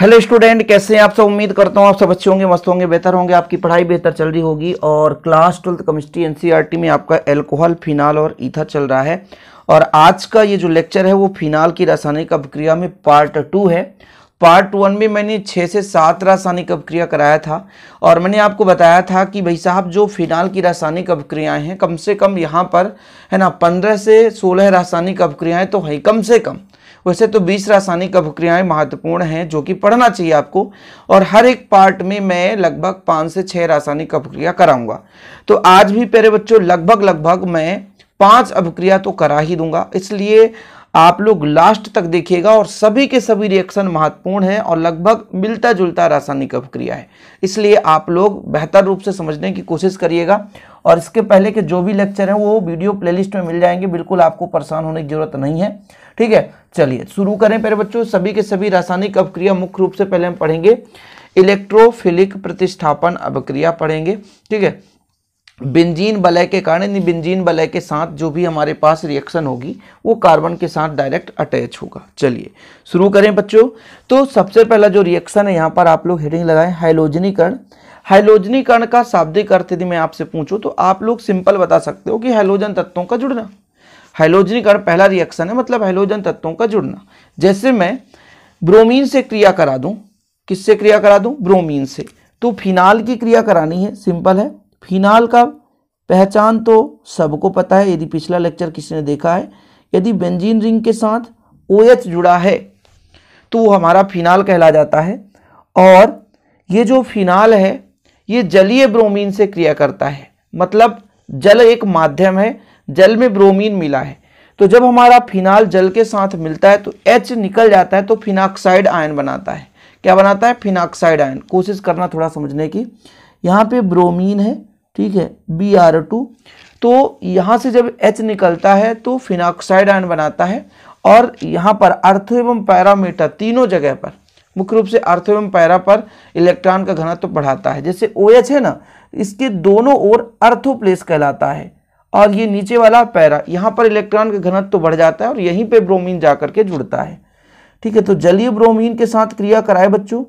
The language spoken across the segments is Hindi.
हेलो स्टूडेंट कैसे हैं आप सब उम्मीद करता हूँ आप सब अच्छे होंगे मस्त होंगे बेहतर होंगे आपकी पढ़ाई बेहतर चल रही होगी और क्लास ट्वेल्थ केमिस्ट्री एनसीईआरटी में आपका एल्कोहल फिनाल और ईथर चल रहा है और आज का ये जो लेक्चर है वो फिनाल की रासायनिक अभिक्रिया में पार्ट टू है पार्ट वन में मैंने छः से सात रासायनिक अभिक्रिया कराया था और मैंने आपको बताया था कि भाई साहब जो फिनाल की रासायनिक अभिक्रियाएँ हैं कम से कम यहाँ पर है ना पंद्रह से सोलह रासायनिक अभिक्रियाएँ तो हैं कम से कम वैसे तो बीस रासायनिक अभिक्रियाएं महत्वपूर्ण हैं जो कि पढ़ना चाहिए आपको और हर एक पार्ट में मैं लगभग पाँच से छः रासायनिक अभिक्रिया कराऊंगा तो आज भी प्यारे बच्चों लगभग लगभग मैं पाँच अभिक्रिया तो करा ही दूंगा इसलिए आप लोग लास्ट तक देखिएगा और सभी के सभी रिएक्शन महत्वपूर्ण है और लगभग मिलता जुलता रासायनिक अभिक्रिया है इसलिए आप लोग बेहतर रूप से समझने की कोशिश करिएगा और इसके पहले के जो भी लेक्चर हैं वो वीडियो प्लेलिस्ट में मिल जाएंगे बिल्कुल आपको परेशान होने की जरूरत नहीं है ठीक है चलिए शुरू करें पहले बच्चों सभी के सभी रासायनिक अपक्रिया मुख्य रूप से पहले हम पढ़ेंगे इलेक्ट्रोफिलिक प्रतिष्ठापन अपक्रिया पढ़ेंगे ठीक है बिंजीन बलय के कारण बिंजीन बलय के साथ जो भी हमारे पास रिएक्शन होगी वो कार्बन के साथ डायरेक्ट अटैच होगा चलिए शुरू करें बच्चों तो सबसे पहला जो रिएक्शन है यहाँ पर आप लोग हेडिंग लगाएं हाइलोजनीकरण हाइलोजनीकरण का शाब्दिक अर्थ यदि मैं आपसे पूछूं तो आप लोग सिंपल बता सकते हो कि हाइलोजन तत्वों का जुड़ना हाइलोजनीकरण पहला रिएक्शन है मतलब हाइलोजन तत्वों का जुड़ना जैसे मैं ब्रोमीन से क्रिया करा दूं किससे क्रिया करा दूं ब्रोमीन से तो फिनाल की क्रिया करानी है सिंपल है फिनाल का पहचान तो सबको पता है यदि पिछला लेक्चर किसी ने देखा है यदि बेंजीन रिंग के साथ ओ OH जुड़ा है तो वो हमारा फिनाल कहला जाता है और ये जो फिनाल है ये जलीय ब्रोमीन से क्रिया करता है मतलब जल एक माध्यम है जल में ब्रोमीन मिला है तो जब हमारा फिनाल जल के साथ मिलता है तो एच निकल जाता है तो फिनाक्साइड आयन बनाता है क्या बनाता है फिनाक्साइड आयन कोशिश करना थोड़ा समझने की यहाँ पे ब्रोमीन है ठीक है बी आर टू तो यहाँ से जब एच निकलता है तो फिनाक्साइड आयन बनाता है और यहाँ पर अर्थ एवं पैरामीटर तीनों जगह पर मुख्य रूप से अर्थ एवं पैरा पर इलेक्ट्रॉन का घनत्व तो बढ़ाता है जैसे ओ OH है ना इसके दोनों ओर अर्थोप्लेस कहलाता है और ये नीचे वाला पैरा यहाँ पर इलेक्ट्रॉन का घनत्व तो बढ़ जाता है और यहीं पे ब्रोमीन जा करके जुड़ता है ठीक है तो जलीय ब्रोमीन के साथ क्रिया कराए बच्चों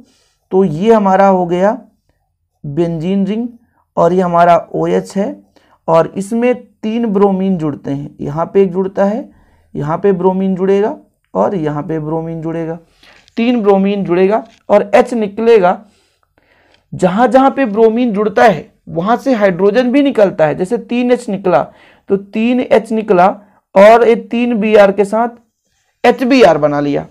तो ये हमारा हो गया बेंजीन रिंग और ये हमारा ओ OH है और इसमें तीन ब्रोमीन जुड़ते हैं यहाँ पे एक जुड़ता है यहाँ पे ब्रोमीन जुड़ेगा और यहाँ पे ब्रोमीन जुड़ेगा तीन ब्रोमीन जुड़ेगा और एच निकलेगा जहाँ जहाँ पे ब्रोमीन जुड़ता है वहां से हाइड्रोजन भी निकलता है जैसे तीन एच निकला तो तीन एच निकला और ये तीन बी आर के साथ एच बी आर बना लिया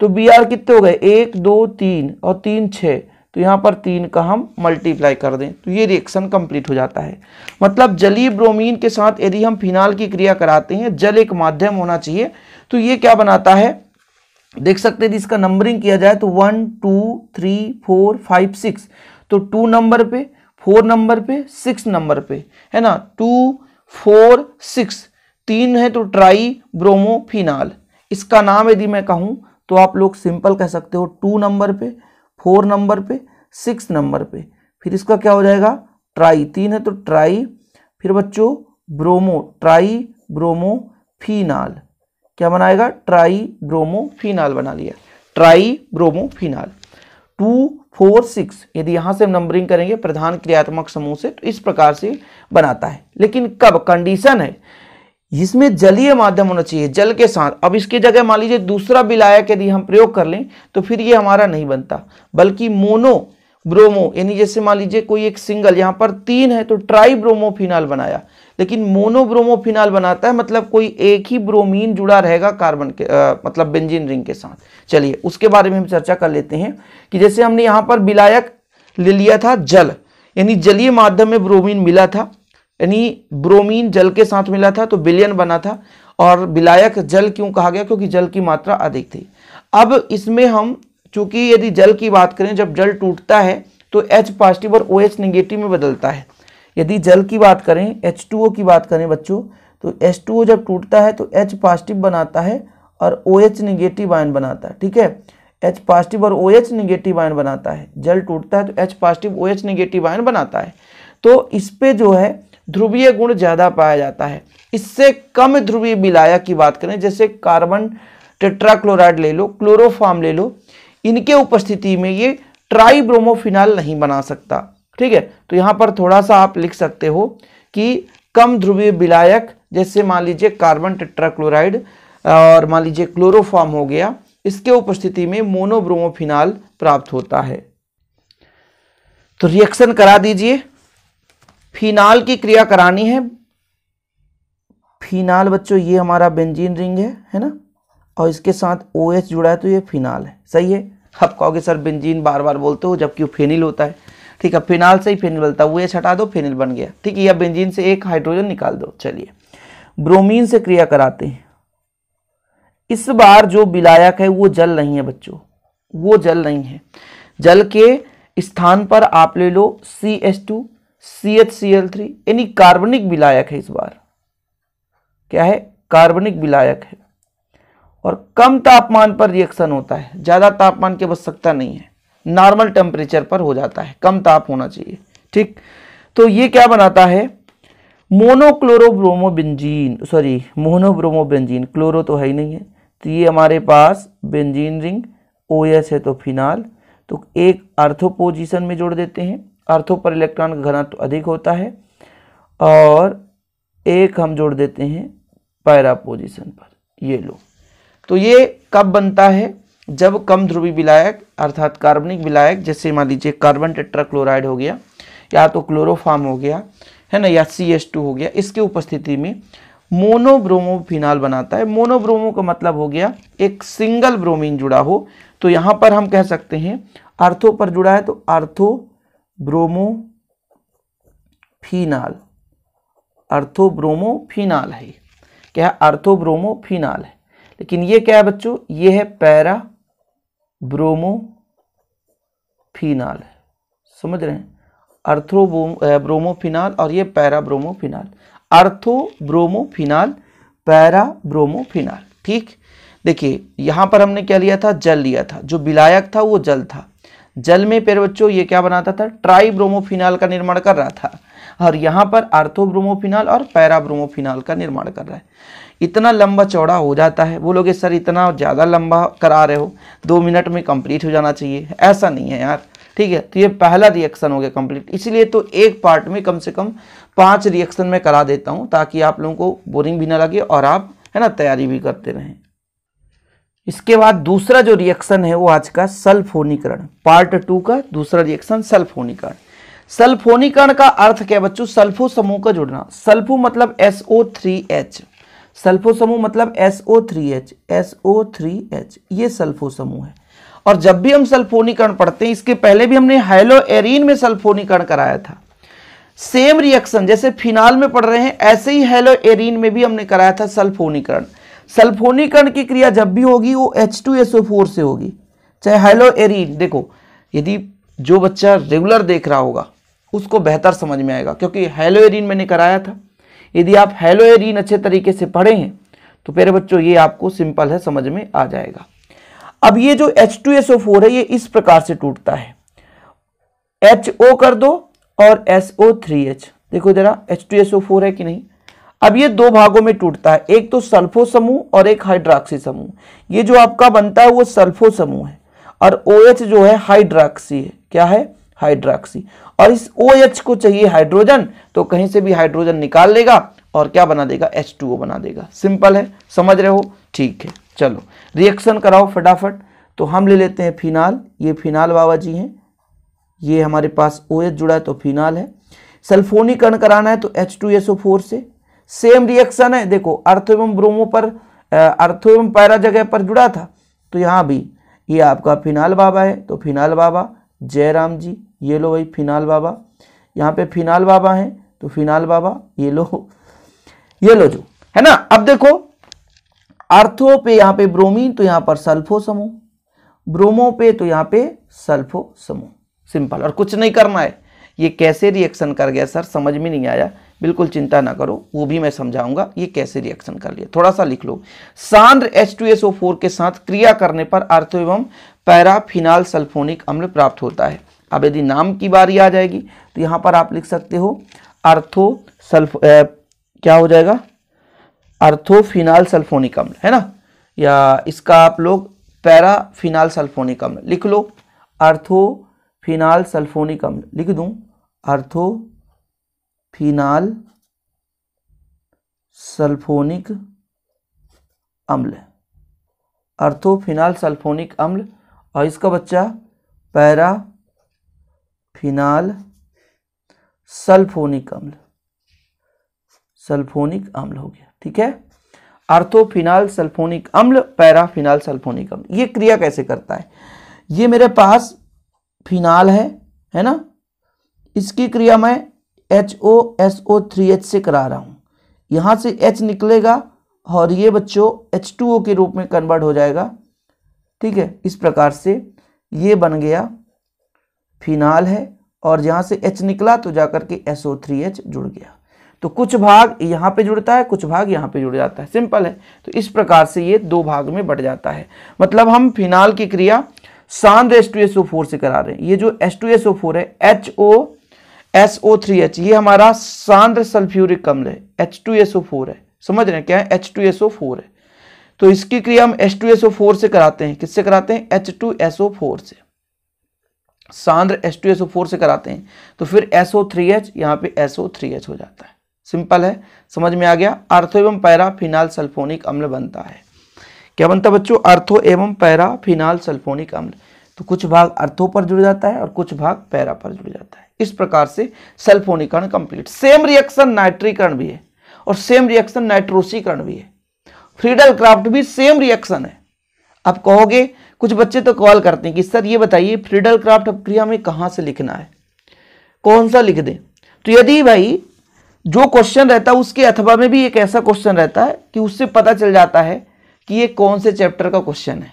तो बी आर कितने हो गए एक दो तीन और तीन छ तो यहाँ पर तीन का हम मल्टीप्लाई कर दें तो ये रिएक्शन कंप्लीट हो जाता है मतलब जलीय ब्रोमीन के साथ यदि हम फिनाल की क्रिया कराते हैं जल एक माध्यम होना चाहिए तो ये क्या बनाता है देख सकते हैं इसका नंबरिंग किया जाए तो one two three four five six तो टू नंबर पे फोर नंबर पे सिक्स नंबर पे है ना टू फोर सिक्स तीन है तो ट्राई ब्रोमोफिनाल इसका नाम यदि मैं कहूँ तो आप लोग सिंपल कह सकते हो टू नंबर पे फोर नंबर पे सिक्स नंबर पे फिर इसका क्या हो जाएगा ट्राई तीन है तो ट्राई फिर बच्चों ब्रोमो ट्राई ब्रोमोफिनाल क्या बनाएगा ट्राई ब्रोमोफिनाल बना लिया tribromophenol two four six यदि यहां से हम नंबरिंग करेंगे प्रधान क्रियात्मक समूह से तो इस प्रकार से बनाता है लेकिन कब कंडीशन है इसमें जलीय माध्यम होना चाहिए जल के साथ अब इसकी जगह मान लीजिए दूसरा विलायक यदि हम प्रयोग कर लें तो फिर ये हमारा नहीं बनता बल्कि मोनो ब्रोमो यानी जैसे मान लीजिए कोई एक सिंगल यहां पर तीन है तो ट्राई ब्रोमोफिनाल बनाया लेकिन मोनोब्रोमोफिनाल बनाता है मतलब कोई एक ही ब्रोमीन जुड़ा रहेगा कार्बन के आ, मतलब बेंजीन रिंग के साथ चलिए उसके बारे में हम चर्चा कर लेते हैं कि जैसे हमने यहाँ पर विलायक ले लिया था जल यानी जलीय माध्यम में ब्रोमीन मिला था यानी ब्रोमीन जल के साथ मिला था तो बिलियन बना था और विलायक जल क्यों कहा गया क्योंकि जल की मात्रा अधिक थी अब इसमें हम चूंकि यदि जल की बात करें जब जल टूटता है तो H पॉजिटिव और OH नेगेटिव में बदलता है यदि जल की बात करें H2O की बात करें बच्चों तो H2O जब टूटता है तो H पॉजिटिव बनाता है और ओ OH निगेटिव आयन बनाता है ठीक है H पॉजिटिव और ओ OH निगेटिव आयन बनाता है जल टूटता है तो H positive O OH negative आयन बनाता है तो इस पर जो है ध्रुवीय गुण ज़्यादा पाया जाता है इससे कम ध्रुवीय विलायक की बात करें जैसे कार्बन टेट्राक्लोराइड ले लो क्लोरोफार्म ले लो इनके उपस्थिति में ये ब्रोमोफिनाल नहीं बना सकता ठीक है तो यहां पर थोड़ा सा आप लिख सकते हो कि कम ध्रुवीय विलायक जैसे मान लीजिए कार्बन टेट्राक्लोराइड और मान लीजिए क्लोरोफॉर्म हो गया इसके उपस्थिति में मोनोब्रोमोफिनाल प्राप्त होता है तो रिएक्शन करा दीजिए फिनाल की क्रिया करानी है फिनाल बच्चों ये हमारा बेंजीन रिंग है है ना और इसके साथ ओ OH जुड़ा है तो ये फिनाल है सही है आप कहोगे सर बेंजीन बार बार बोलते हो जबकि वो फेनिल होता है ठीक है फिनाल से ही फेनिल बनता है वो छटा दो फिनिल बन गया ठीक है या बेंजीन से एक हाइड्रोजन निकाल दो चलिए ब्रोमीन से क्रिया कराते हैं इस बार जो विलायक है वो जल नहीं है बच्चों वो जल नहीं है जल के स्थान पर आप ले लो C S two C H C L three यानी कार्बनिक विलायक है इस बार क्या है कार्बनिक विलायक है और कम तापमान पर रिएक्शन होता है ज़्यादा तापमान की आवश्यकता नहीं है नॉर्मल टेम्परेचर पर हो जाता है कम ताप होना चाहिए ठीक तो ये क्या बनाता है मोनोक्लोरोब्रोमोबेंजीन सॉरी मोनोब्रोमोबेंजीन क्लोरो तो है ही नहीं है तो ये हमारे पास बेंजीन रिंग ओ एस है तो फिनाल तो एक अर्थो में जोड़ देते हैं अर्थो पर इलेक्ट्रॉन का घनत्व तो अधिक होता है और एक हम जोड़ देते हैं पैरा पोजिशन पर ये लो तो ये कब बनता है जब कम ध्रुवी विलायक अर्थात कार्बनिक विलायक जैसे मान लीजिए कार्बन टेट्राक्लोराइड हो गया या तो क्लोरोफार्म हो गया है ना या सी एस टू हो गया इसके उपस्थिति में फिनाल बनाता है मोनोब्रोमो का मतलब हो गया एक सिंगल ब्रोमीन जुड़ा हो तो यहाँ पर हम कह सकते हैं अर्थो पर जुड़ा है तो अर्थो ब्रोमो फिनाल है क्या फिनाल है लेकिन ये क्या है बच्चों ये है पैरा ब्रोमो फिनाल समझ रहे हैं अर्थो फिनाल और ये para phenol ortho phenol para phenol ठीक देखिए यहां पर हमने क्या लिया था जल लिया था जो विलायक था वो जल था जल में पेर बच्चों ये क्या बनाता था ट्राई ब्रोमोफिनाल का निर्माण कर रहा था और यहां पर आर्थो ब्रोमोफिनाल और पैरा ब्रोमोफिनाल का निर्माण कर रहा है इतना लंबा चौड़ा हो जाता है बोलोगे सर इतना ज़्यादा लंबा करा रहे हो दो मिनट में कंप्लीट हो जाना चाहिए ऐसा नहीं है यार ठीक है तो ये पहला रिएक्शन हो गया कंप्लीट इसलिए तो एक पार्ट में कम से कम पांच रिएक्शन में करा देता हूँ ताकि आप लोगों को बोरिंग भी ना लगे और आप है ना तैयारी भी करते रहें इसके बाद दूसरा जो रिएक्शन है वो आज का सल्फोनीकरण पार्ट टू का दूसरा रिएक्शन सल्फोनीकरण सल्फोनीकरण का अर्थ क्या बच्चों सल्फो समूह का जुड़ना सल्फो मतलब एसओ थ्री एच सल्फो समूह मतलब एस ओ थ्री एच एस ओ थ्री एच ये सल्फो समूह है और जब भी हम सल्फोनीकरण पढ़ते हैं इसके पहले भी हमने हाइलो एरीन में सल्फोनीकरण कराया था सेम रिएक्शन जैसे फिनाल में पढ़ रहे हैं ऐसे ही हेलो एरीन में भी हमने कराया था सल्फोनीकरण सल्फोनीकरण की क्रिया जब भी होगी वो H two S O four से होगी चाहे हेलो एरिन देखो यदि जो बच्चा रेगुलर देख रहा होगा उसको बेहतर समझ में आएगा क्योंकि हेलो एरीन मैंने कराया था यदि आप हेलो एरिन अच्छे तरीके से पढ़े हैं तो प्यारे बच्चों ये आपको सिंपल है समझ में आ जाएगा अब ये जो H2SO4 है ये इस प्रकार से टूटता है HO कर दो और SO3H देखो जरा H2SO4 है कि नहीं अब ये दो भागों में टूटता है एक तो सल्फो समूह और एक हाइड्राक्सी समूह ये जो आपका बनता है वो सल्फो समूह है और OH जो है हाइड्राक्सी है क्या है हाइड्राक्सी और इस ओ OH को चाहिए हाइड्रोजन तो कहीं से भी हाइड्रोजन निकाल लेगा और क्या बना देगा एच टू ओ बना देगा सिंपल है समझ रहे हो ठीक है चलो रिएक्शन कराओ फटाफट तो हम ले लेते हैं फिनाल ये फिनाल बाबा जी हैं ये हमारे पास ओ OH जुड़ा है तो फिनाल है सल्फोनीकरण कराना है तो H two S O four से सेम रिएक्शन है देखो अर्थो एवं ब्रोमो पर अर्थो एवं पैरा जगह पर जुड़ा था तो यहाँ भी ये आपका फिनाल बाबा है तो फिनाल बाबा जयराम जी ये लो भाई फिनाल बाबा यहाँ पे फिनाल बाबा हैं तो फिनाल बाबा ये लो ये लो जो है ना अब देखो अर्थो पे यहाँ पे ब्रोमीन तो यहाँ पर सल्फो समूह ब्रोमो पे तो यहाँ पे सल्फो समूह सिंपल और कुछ नहीं करना है ये कैसे रिएक्शन कर गया सर समझ में नहीं आया बिल्कुल चिंता ना करो वो भी मैं समझाऊंगा ये कैसे रिएक्शन कर लिया थोड़ा सा लिख लो सांद्र H2SO4 के साथ क्रिया करने पर अर्थो एवं पैराफिनाल सल्फोनिक अम्ल प्राप्त होता है अब यदि नाम की बारी आ जाएगी तो यहाँ पर आप लिख सकते हो अर्थो सल्फ ए, क्या हो जाएगा अर्थोफिनाल सल्फोनिक अम्ल है ना या इसका आप लोग पैरा फिनाल सल्फोनिक अम्ल लिख लो अर्थोफिनाल सल्फोनिक अम्ल लिख दूँ अर्थोफिनाल सल्फोनिक अम्ल अर्थोफिनाल सल्फोनिक अम्ल और इसका बच्चा पैरा फिनाल सल्फोनिक अम्ल सल्फोनिक अम्ल हो गया ठीक है आर्थोफिनाल सल्फोनिक अम्ल पैराफिनाल सल्फोनिक अम्ल ये क्रिया कैसे करता है ये मेरे पास फिनाल है है ना इसकी क्रिया मैं H O S O three H से करा रहा हूँ यहाँ से एच निकलेगा और ये बच्चों एच टू ओ के रूप में कन्वर्ट हो जाएगा ठीक है इस प्रकार से ये बन गया फिनाल है और यहाँ से H निकला तो जाकर के SO3H जुड़ गया तो कुछ भाग यहाँ पे जुड़ता है कुछ भाग यहाँ पे जुड़ जाता है सिंपल है तो इस प्रकार से ये दो भाग में बढ़ जाता है मतलब हम फिनाल की क्रिया ओ H2SO4 से करा रहे हैं ये जो H2SO4 है H O O S three H ये हमारा सांद्र सल्फ्यूरिक कमल है फोर है समझ रहे हैं क्या है फोर है तो इसकी क्रिया हम एस टू ओ फोर से कराते हैं किससे कराते हैं H two S O four से सांद्र S two S O four से कराते हैं तो फिर एस ओ थ्री एच यहाँ पे एस ओ थ्री एच हो जाता है सिंपल है समझ में आ गया अर्थो एवं पैरा फिनाल सल्फोनिक अम्ल बनता है क्या बनता है बच्चों अर्थो एवं पैरा फिनाल सल्फोनिक अम्ल तो कुछ भाग अर्थो पर जुड़ जाता है और कुछ भाग पैरा पर जुड़ जाता है इस प्रकार से सल्फोनिकरण कंप्लीट सेम रिएक्शन नाइट्रीकरण भी है और सेम रिएक्शन नाइट्रोसीकरण भी है फ्रीडल क्राफ्ट भी सेम रिएक्शन है अब कहोगे कुछ बच्चे तो कॉल करते हैं कि सर ये बताइए फ्रीडल क्राफ्ट अपक्रिया में कहाँ से लिखना है कौन सा लिख दें तो यदि भाई जो क्वेश्चन रहता है उसके अथवा में भी एक ऐसा क्वेश्चन रहता है कि उससे पता चल जाता है कि ये कौन से चैप्टर का क्वेश्चन है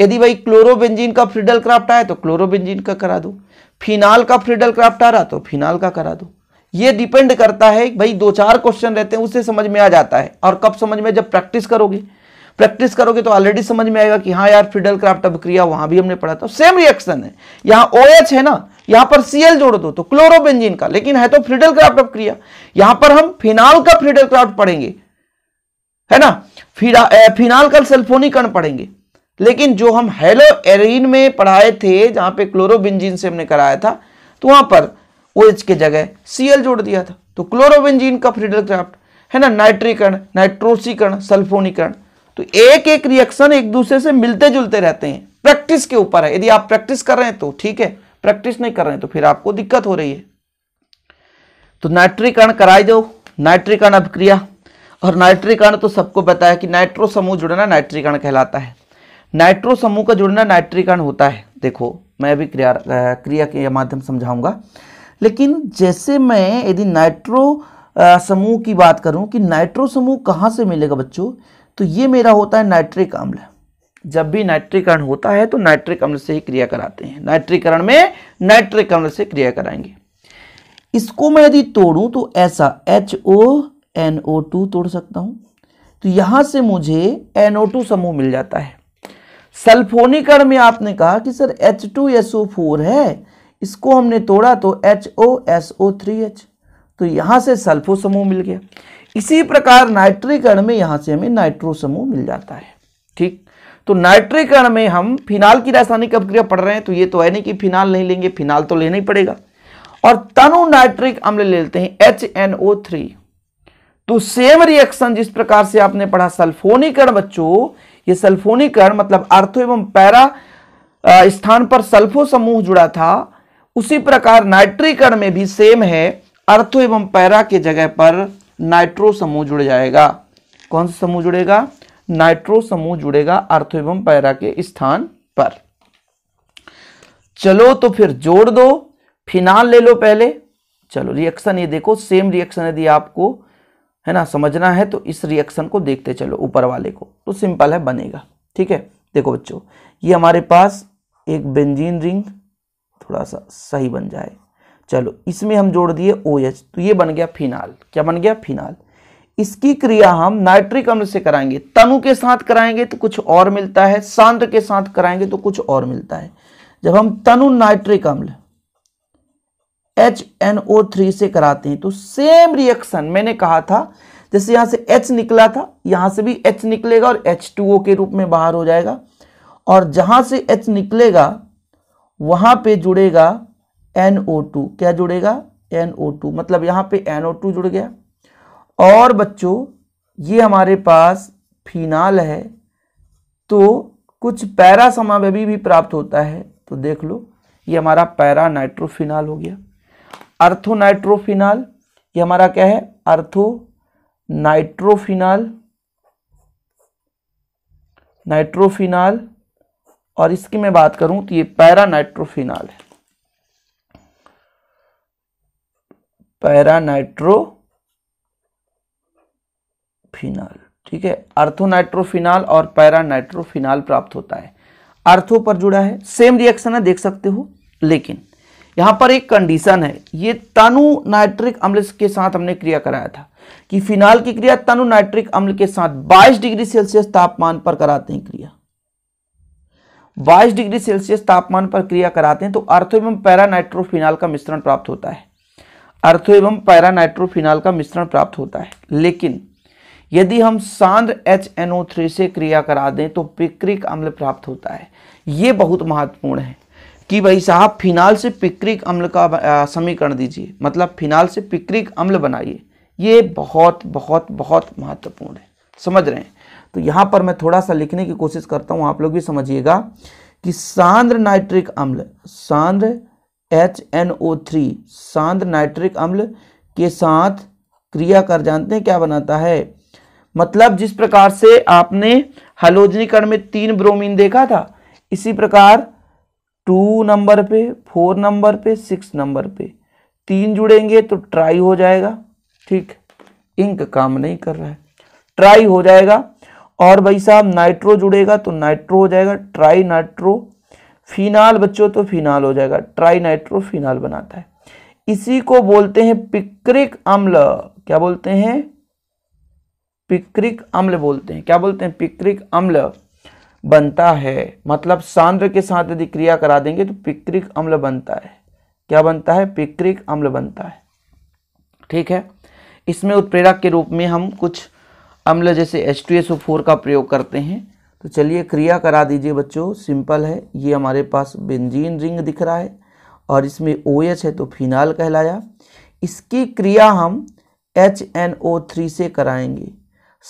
यदि भाई क्लोरोबेंजीन का फ्रीडल क्राफ्ट आया तो क्लोरोबेंजीन का करा दो फिनाल का फ्रीडल क्राफ्ट आ रहा तो फिनाल का करा दो ये डिपेंड करता है भाई दो चार क्वेश्चन रहते हैं उससे समझ में आ जाता है और कब समझ में जब प्रैक्टिस करोगे प्रैक्टिस करोगे तो ऑलरेडी समझ में आएगा कि हाँ यार फिडल क्राफ्ट अब क्रिया वहां भी हमने पढ़ा था सेम रिएक्शन है यहाँ ओ OH है ना यहाँ पर सीएल जोड़ दो तो क्लोरोबेंजीन का लेकिन है तो फ्रिडल क्राफ्ट अब क्रिया यहां पर हम फिनाल का फ्रिडल क्राफ्ट पढ़ेंगे है ना फिनाल का सल्फोनिकरण पढ़ेंगे लेकिन जो हम हेलो एरिन में पढ़ाए थे जहां पे क्लोरोबेंजीन से हमने कराया था तो वहां पर ओ एच के जगह सीएल जोड़ दिया था तो क्लोरोबेंजीन का फ्रिडल क्राफ्ट है ना नाइट्रीकरण नाइट्रोसीकरण सल्फोनीकरण तो एक एक रिएक्शन एक दूसरे से मिलते जुलते रहते हैं प्रैक्टिस के ऊपर है यदि आप प्रैक्टिस कर रहे हैं तो ठीक है प्रैक्टिस नहीं कर रहे हैं तो फिर आपको दिक्कत हो रही है तो नाइट्रीकरण कराए दो नाइट्रीकरण अभिक्रिया और नाइट्रीकरण तो सबको पता है कि नाइट्रो समूह जुड़ना नाइट्रीकरण कहलाता है नाइट्रो समूह का जुड़ना नाइट्रीकरण होता है देखो मैं अभी क्रिया क्रिया के माध्यम समझाऊंगा लेकिन जैसे मैं यदि नाइट्रो समूह की बात करूं कि नाइट्रो समूह कहां से मिलेगा बच्चों तो ये मेरा होता है नाइट्रिक अम्ल जब भी नाइट्रिकरण होता है तो नाइट्रिक अम्ल से ही क्रिया कराते हैं नाइट्रिकरण में नाइट्रिक अम्ल से क्रिया कराएंगे इसको मैं यदि तोड़ू तो ऐसा H O N O two तोड़ सकता हूं तो यहां से मुझे एनओ टू समूह मिल जाता है सल्फोनीकरण में आपने कहा कि sir H two S O four है इसको हमने तोड़ा तो H O S O three H तो यहां से सल्फो समूह मिल गया इसी प्रकार नाइट्रिक में यहां से हमें नाइट्रो समूह मिल जाता है ठीक तो नाइट्रीकरण में हम फिनाल की रासायनिक अभिक्रिया पढ़ रहे हैं तो ये तो है नहीं कि फिनाल नहीं लेंगे फिनाल तो लेना ही पड़ेगा और तनु नाइट्रिक अम्ल ले लेते हैं एच एन ओ थ्री तो सेम रिएक्शन जिस प्रकार से आपने पढ़ा सल्फोनीकरण बच्चों ये सल्फोनिकरण मतलब अर्थो एवं पैरा स्थान पर सल्फो समूह जुड़ा था उसी प्रकार नाइट्रीकरण में भी सेम है अर्थो एवं पैरा के जगह पर नाइट्रो समूह जुड़ जाएगा कौन सा समूह जुड़ेगा नाइट्रो समूह जुड़ेगा अर्थो एवं पैरा के स्थान पर चलो तो फिर जोड़ दो फिनाल ले लो पहले चलो रिएक्शन ये देखो सेम रिएक्शन यदि आपको है ना समझना है तो इस रिएक्शन को देखते चलो ऊपर वाले को तो सिंपल है बनेगा ठीक है देखो बच्चों ये हमारे पास एक बेंजीन रिंग थोड़ा सा सही बन जाए चलो इसमें हम जोड़ दिए ओ OH, तो ये बन गया फिनाल क्या बन गया फिनाल इसकी क्रिया हम नाइट्रिक अम्ल से कराएंगे तनु के साथ कराएंगे तो कुछ और मिलता है सांद्र के साथ कराएंगे तो कुछ और मिलता है जब हम तनु नाइट्रिक अम्ल एच एन ओ थ्री से कराते हैं तो सेम रिएक्शन मैंने कहा था जैसे यहां से H निकला था यहां से भी H निकलेगा और H2O के रूप में बाहर हो जाएगा और जहां से H निकलेगा वहां पे जुड़ेगा एन ओ टू क्या जुड़ेगा एन ओ टू मतलब यहाँ पे एन ओ टू जुड़ गया और बच्चों ये हमारे पास फिनाल है तो कुछ पैरा समावेबी भी प्राप्त होता है तो देख लो ये हमारा पैरा नाइट्रोफिनाल हो गया नाइट्रोफिनाल ये हमारा क्या है अर्थो नाइट्रोफिनाल नाइट्रोफिनाल और इसकी मैं बात करूं तो ये पैरा नाइट्रोफिनाल है पैरानाइट्रोफिनाल ठीक है अर्थोनाइट्रोफिनॉल और नाइट्रोफिनाल प्राप्त होता है अर्थो पर जुड़ा है सेम रिएक्शन है देख सकते हो लेकिन यहां पर एक कंडीशन है ये तनु नाइट्रिक अम्ल के साथ हमने क्रिया कराया था कि फिनाल की क्रिया तनु नाइट्रिक अम्ल के साथ 22 डिग्री सेल्सियस तापमान पर कराते हैं क्रिया 22 डिग्री सेल्सियस तापमान पर क्रिया कराते हैं तो अर्थो एवं नाइट्रोफिनाल का मिश्रण प्राप्त होता है अर्थो एवं पैरानाइट्रोफिनाल का मिश्रण प्राप्त होता है लेकिन यदि हम सांद्र एच से क्रिया करा दें तो पिक्रिक अम्ल प्राप्त होता है ये बहुत महत्वपूर्ण है कि भाई साहब फिनाल से पिक्रिक अम्ल का समीकरण दीजिए मतलब फिनाल से पिक्रिक अम्ल बनाइए ये बहुत बहुत बहुत महत्वपूर्ण है समझ रहे हैं तो यहाँ पर मैं थोड़ा सा लिखने की कोशिश करता हूँ आप लोग भी समझिएगा कि सांद्र नाइट्रिक अम्ल सांद्र एच एन ओ थ्री शांत नाइट्रिक अम्ल के साथ क्रिया कर जानते हैं क्या बनाता है मतलब जिस प्रकार से आपने हलोजनीकरण में तीन ब्रोमीन देखा था इसी प्रकार टू नंबर पे फोर नंबर पे सिक्स नंबर पे तीन जुड़ेंगे तो ट्राई हो जाएगा ठीक इंक काम नहीं कर रहा है ट्राई हो जाएगा और भाई साहब नाइट्रो जुड़ेगा तो नाइट्रो हो जाएगा ट्राई नाइट्रो फिनाल बच्चों तो फिनाल हो जाएगा ट्राई नाइट्रोफिनाल बनाता है इसी को बोलते हैं पिक्रिक अम्ल क्या बोलते हैं पिक्रिक अम्ल बोलते हैं क्या बोलते हैं पिक्रिक अम्ल बनता है मतलब सांद्र के साथ यदि क्रिया करा देंगे तो पिक्रिक अम्ल बनता है क्या बनता है पिक्रिक अम्ल बनता है ठीक है इसमें उत्प्रेरक के रूप में हम कुछ अम्ल जैसे एच का प्रयोग करते हैं तो चलिए क्रिया करा दीजिए बच्चों सिंपल है ये हमारे पास बेंजीन रिंग दिख रहा है और इसमें ओ OH है तो फिनाल कहलाया इसकी क्रिया हम एच एन ओ थ्री से कराएंगे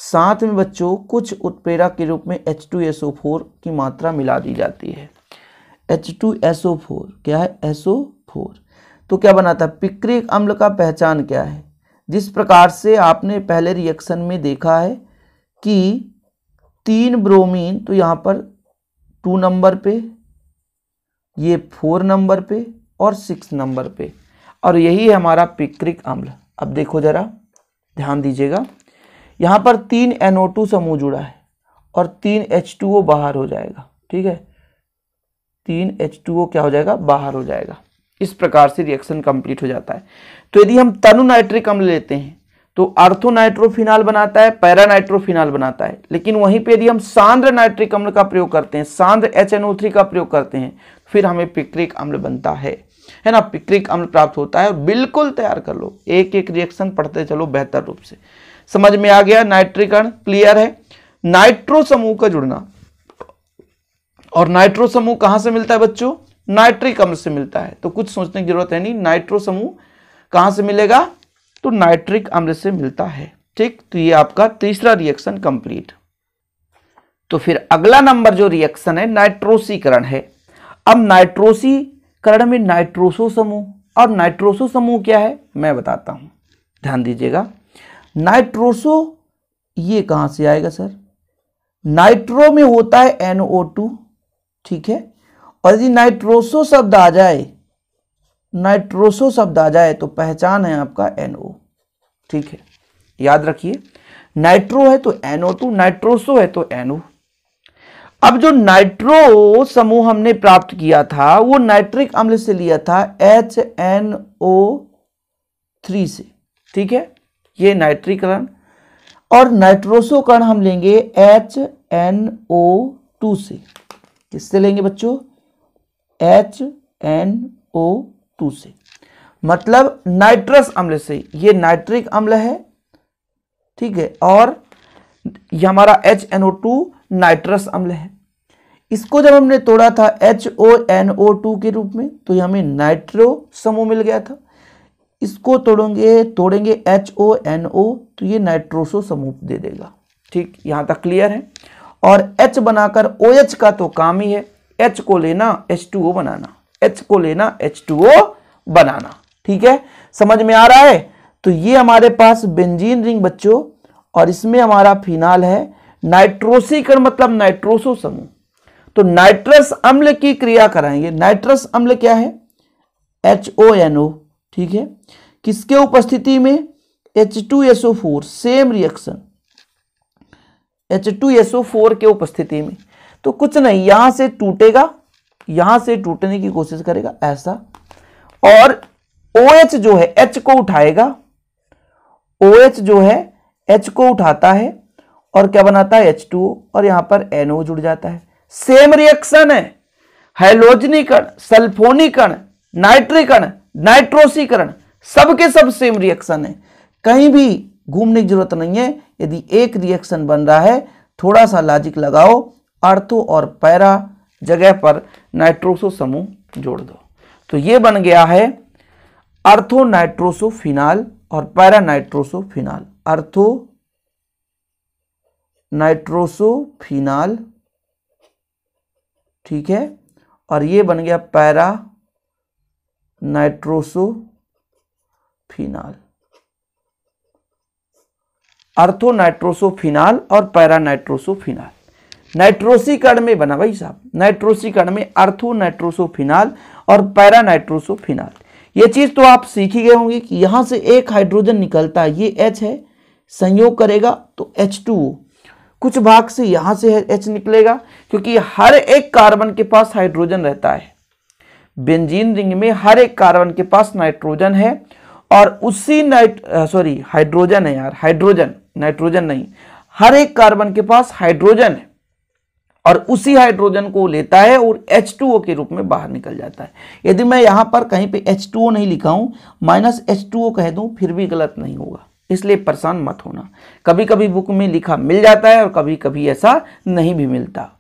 साथ में बच्चों कुछ उत्प्रेरक के रूप में H two S O four की मात्रा मिला दी जाती है H two S O four क्या है एस ओ फोर तो क्या बनाता है पिक्रिक अम्ल का पहचान क्या है जिस प्रकार से आपने पहले रिएक्शन में देखा है कि तीन ब्रोमीन तो यहां पर टू नंबर पे ये फोर नंबर पे और सिक्स नंबर पे और यही है हमारा पिक्रिक अम्ल अब देखो ज़रा ध्यान दीजिएगा यहां पर तीन एनओ टू समूह जुड़ा है और तीन एच टू ओ बाहर हो जाएगा ठीक है तीन एच टू ओ क्या हो जाएगा बाहर हो जाएगा इस प्रकार से रिएक्शन कंप्लीट हो जाता है तो यदि हम तनु नाइट्रिक अम्ल लेते हैं तो अर्थोनाइट्रोफिनाल बनाता है पैरानाइट्रोफिनाल बनाता है लेकिन वहीं पे यदि हम सांद्र नाइट्रिक अम्ल का प्रयोग करते हैं सांद्र एच का प्रयोग करते हैं फिर हमें पिक्रिक अम्ल बनता है है ना पिक्रिक अम्ल प्राप्त होता है और बिल्कुल तैयार कर लो एक एक रिएक्शन पढ़ते चलो बेहतर रूप से समझ में आ गया नाइट्रिकण क्लियर है नाइट्रो समूह का जुड़ना और नाइट्रो समूह कहां से मिलता है बच्चों नाइट्रिक अम्ल से मिलता है तो कुछ सोचने की जरूरत है नहीं नाइट्रो समूह कहां से मिलेगा तो नाइट्रिक अम्ल से मिलता है ठीक तो ये आपका तीसरा रिएक्शन कंप्लीट तो फिर अगला नंबर जो रिएक्शन है नाइट्रोसीकरण है अब नाइट्रोसीकरण में नाइट्रोसो समूह और नाइट्रोसो समूह क्या है मैं बताता हूं ध्यान दीजिएगा नाइट्रोसो ये कहां से आएगा सर नाइट्रो में होता है एनओ ठीक है और यदि नाइट्रोसो शब्द आ जाए नाइट्रोसो शब्द आ जाए तो पहचान है आपका एनओ ठीक है याद रखिए नाइट्रो है तो एनओ टू नाइट्रोसो है तो एनओ अब जो नाइट्रो समूह हमने प्राप्त किया था वो नाइट्रिक अम्ल से लिया था एच एन ओ थ्री से ठीक है ये नाइट्रिकरण और नाइट्रोसोकरण हम लेंगे एच एन ओ टू से किससे लेंगे बच्चों एच एन ओ टू से मतलब नाइट्रस अम्ल से ये नाइट्रिक अम्ल है ठीक है और ये हमारा H N O two nitrous अम्ल है इसको जब हमने तोड़ा था H O N O two के रूप में तो ये हमें नाइट्रो समूह मिल गया था इसको तोड़ेंगे तोड़ेंगे एच ओ एन ओ तो ये नाइट्रोसो समूह दे देगा ठीक यहां तक क्लियर है और एच बनाकर ओ OH एच का तो काम ही है एच को लेना एच टू ओ बनाना एच को लेना एच टू ओ बनाना ठीक है समझ में आ रहा है तो ये हमारे पास बेंजीन रिंग बच्चों और इसमें हमारा फिनाल है नाइट्रोसीकरण मतलब नाइट्रोसो समूह तो नाइट्रस अम्ल की क्रिया कराएंगे नाइट्रस अम्ल क्या है एच ओ एन ओ ठीक है किसके उपस्थिति में H two S O four same reaction H two S O four के उपस्थिति में तो कुछ नहीं यहां से टूटेगा यहां से टूटने की कोशिश करेगा ऐसा और ओ OH जो है एच को उठाएगा ओ OH जो है एच को उठाता है और क्या बनाता है एच टू और यहां पर एनओ जुड़ जाता है सेम रिएक्शन है हाइलोजनीकरण सल्फोनीकरण नाइट्रीकरण नाइट्रोसीकरण सबके सब सेम रिएक्शन है कहीं भी घूमने की जरूरत नहीं है यदि एक रिएक्शन बन रहा है थोड़ा सा लॉजिक लगाओ अर्थो और पैरा जगह पर नाइट्रोसो समूह जोड़ दो तो ये बन गया है अर्थो फिनाल और पैरा फिनाल अर्थो फिनाल ठीक है और ये बन गया पैरा फिनाल अर्थो फिनाल और पैरा फिनाल नाइट्रोसीकरण में बना भाई साहब नाइट्रोसीकरण में अर्थो नाइट्रोसोफिनाल और पैरा नाइट्रोसोफिनाल ये चीज तो आप सीखी गए होंगे कि यहां से एक हाइड्रोजन निकलता है ये एच है संयोग करेगा तो एच टू ओ कुछ भाग से यहां से एच निकलेगा क्योंकि हर एक कार्बन के पास हाइड्रोजन रहता है बेंजीन रिंग में हर एक कार्बन के पास नाइट्रोजन है और उसी नाइट सॉरी हाइड्रोजन है यार हाइड्रोजन नाइट्रोजन नहीं हर एक कार्बन के पास हाइड्रोजन है और उसी हाइड्रोजन को लेता है और H2O के रूप में बाहर निकल जाता है यदि मैं यहां पर कहीं पे H2O नहीं लिखा हूं माइनस एच कह दू फिर भी गलत नहीं होगा इसलिए परेशान मत होना कभी कभी बुक में लिखा मिल जाता है और कभी कभी ऐसा नहीं भी मिलता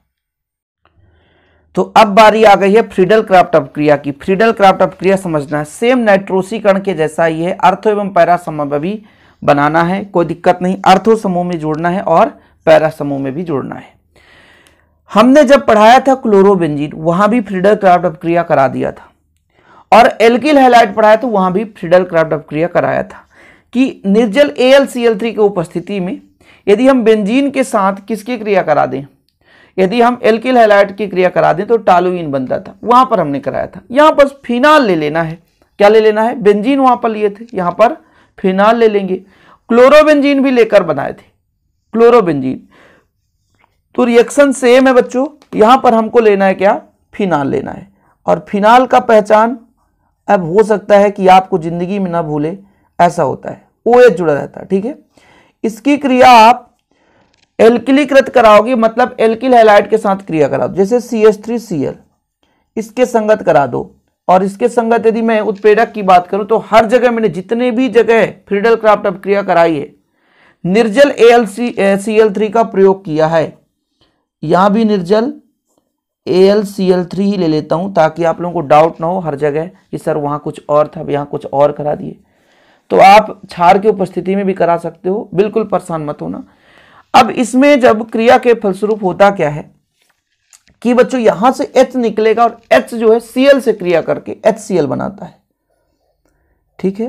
तो अब बारी आ गई है फ्रीडल क्राफ्ट अपक्रिया की फ्रीडल क्राफ्ट अपक्रिया समझना है सेम नाइट्रोसीकरण के जैसा ही है अर्थो एवं पैरा समूह भी बनाना है कोई दिक्कत नहीं अर्थो समूह में जोड़ना है और पैरा समूह में भी जोड़ना है हमने जब पढ़ाया था क्लोरोबेंजीन वहां भी फ्रीडल क्राफ्ट अपक्रिया करा दिया था और एल्किल हैलाइट पढ़ाया तो वहां भी फ्रीडल क्राफ्ट अपक्रिया कराया था कि निर्जल ए एल की उपस्थिति में यदि हम बेंजीन के साथ किसकी क्रिया करा दें यदि हम एल्किल हैलाइट की क्रिया करा दें तो टालुइन बनता था वहां पर हमने कराया था यहां पर फिनाल ले लेना है क्या ले लेना है बेंजीन वहां पर लिए थे यहां पर फिनाल ले लेंगे क्लोरोबेंजीन भी लेकर बनाए थे क्लोरोबेंजीन तो रिएक्शन सेम है बच्चों यहां पर हमको लेना है क्या फिनाल लेना है और फिनाल का पहचान अब हो सकता है कि आपको जिंदगी में ना भूले ऐसा होता है ओ एच जुड़ा रहता है ठीक है इसकी क्रिया आप एल्किलीकृत कराओगे मतलब एल्किल हेलाइट के साथ क्रिया करा दो जैसे C S three C L इसके संगत करा दो और इसके संगत यदि मैं उत्पेड़क की बात करूं तो हर जगह मैंने जितने भी जगह फ्रीडल क्राफ्ट अब क्रिया कराई है निर्जल A L C C L three का प्रयोग किया है यहाँ भी निर्जल A L C L three ही ले लेता हूँ ताकि आप लोगों को डाउट ना हो हर जगह कि सर वहाँ कुछ और था यहाँ कुछ और करा दिए तो आप क्षार की उपस्थिति में भी करा सकते हो बिल्कुल परेशान मत होना अब इसमें जब क्रिया के फलस्वरूप होता क्या है कि बच्चों यहां से एच निकलेगा और एच जो है सीएल से क्रिया करके एच सी एल बनाता है ठीक है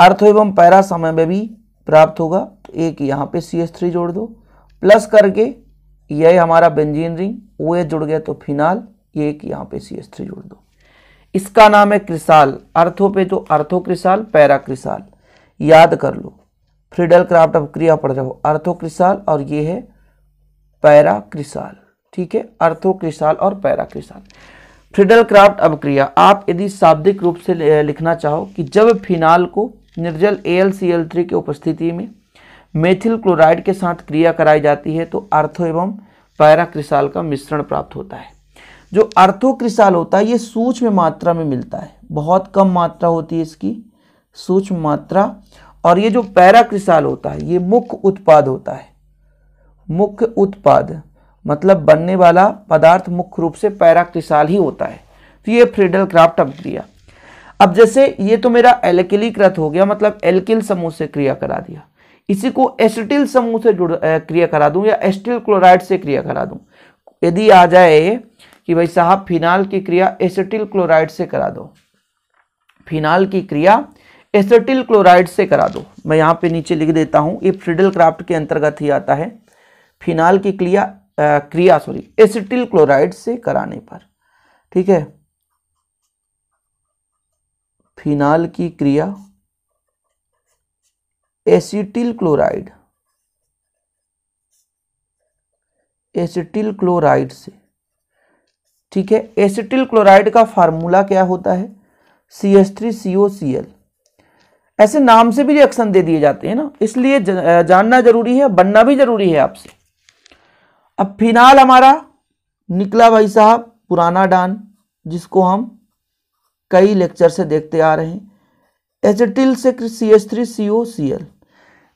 अर्थ एवं पैरा समय में भी प्राप्त होगा तो एक यहां पे सी एस थ्री जोड़ दो प्लस करके ये हमारा बेंजीन रिंग ओ जुड़ गया तो फिनाल ये एक यहाँ पे सी एस थ्री जोड़ दो इसका नाम है क्रिसाल अर्थों पे तो अर्थो क्रिसाल पैरा क्रिसाल याद कर लो फ्रीडल क्राफ्ट अब क्रिया पढ़ जाओ अर्थो क्रिसाल और ये है पैरा क्रिसाल ठीक है अर्थो क्रिसाल और पैरा क्रिसाल फ्रीडल क्राफ्ट अब क्रिया आप यदि शाब्दिक रूप से लिखना चाहो कि जब फिनाल को निर्जल A L C L three की उपस्थिति में मेथिल क्लोराइड के साथ क्रिया कराई जाती है तो अर्थो एवं पैराक्रिसाल का मिश्रण प्राप्त होता है जो अर्थोक्रिसाल होता है ये सूक्ष्म मात्रा में मिलता है बहुत कम मात्रा होती है इसकी सूक्ष्म मात्रा और ये जो पैराक्रिसाल होता है ये मुख्य उत्पाद होता है मुख्य उत्पाद मतलब बनने वाला पदार्थ मुख्य रूप से पैराक्रिसाल ही होता है तो ये फ्रीडल क्राफ्ट अभिक्रिया अब जैसे ये तो मेरा एल्किलीकृत हो गया मतलब एल्किल समूह से क्रिया करा दिया इसी को एसिटिल समूह से जुड़ क्रिया करा दूं या एसिटिल क्लोराइड से क्रिया करा दूं यदि आ जाए कि भाई साहब फिनाल की क्रिया एसिटिल क्लोराइड से करा दो फिनाल की क्रिया एसिटिल क्लोराइड से करा दो मैं यहां पे नीचे लिख देता हूं ये फ्रिडल क्राफ्ट के अंतर्गत ही आता है फिनाल की क्रिया क्रिया सॉरी एसिटिल क्लोराइड से कराने पर ठीक है फिनाल की क्रिया एसिटिल क्लोराइड एसिटिल क्लोराइड से ठीक है एसिटिल क्लोराइड का फार्मूला क्या होता है C S three C O C L ऐसे नाम से भी रिएक्शन दे दिए जाते हैं ना इसलिए जानना जरूरी है बनना भी जरूरी है आपसे अब फिनाल हमारा निकला भाई साहब पुराना डान जिसको हम कई लेक्चर से देखते आ रहे हैं एसिटिल से C S three C O C L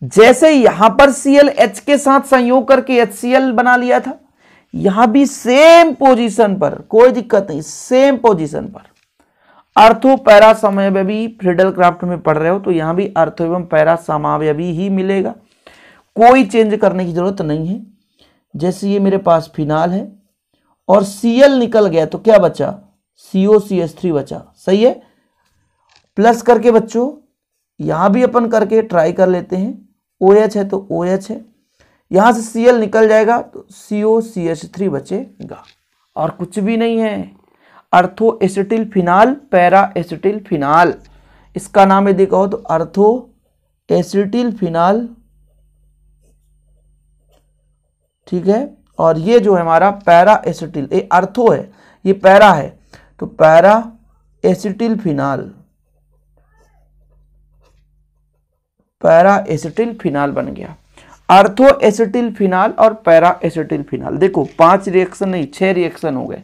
जैसे यहां पर एच के साथ संयोग करके एल बना लिया था यहां भी सेम पोजीशन पर कोई दिक्कत नहीं सेम पोजीशन पर अर्थो पैरा भी फ्रिडल क्राफ्ट में पढ़ रहे हो तो यहां भी अर्थो एवं पैरा भी ही मिलेगा कोई चेंज करने की जरूरत नहीं है जैसे ये मेरे पास फिनाल है और सीएल निकल गया तो क्या बचा थ्री बचा सही है प्लस करके बच्चों यहां भी अपन करके ट्राई कर लेते हैं ओ एच है तो ओ एच है यहां से सी एल निकल जाएगा तो सीओ सी एच थ्री बचेगा और कुछ भी नहीं है ortho acetyl phenol para acetyl phenol इसका नाम यदि कहो तो अर्थो एसिटिल फिनाल ठीक है और ये जो है हमारा पैरा एसिटिल ये अर्थो है ये पैरा है तो para acetyl phenol para acetyl phenol बन गया अर्थो एसिटिल फिनाल और पैरा एसिटिल फिनाल देखो पांच रिएक्शन नहीं छह रिएक्शन हो गए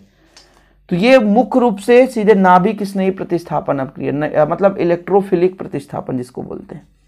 तो ये मुख्य रूप से सीधे नाभिक स्नेही प्रतिस्थापन अपक्रिया मतलब इलेक्ट्रोफिलिक प्रतिस्थापन जिसको बोलते हैं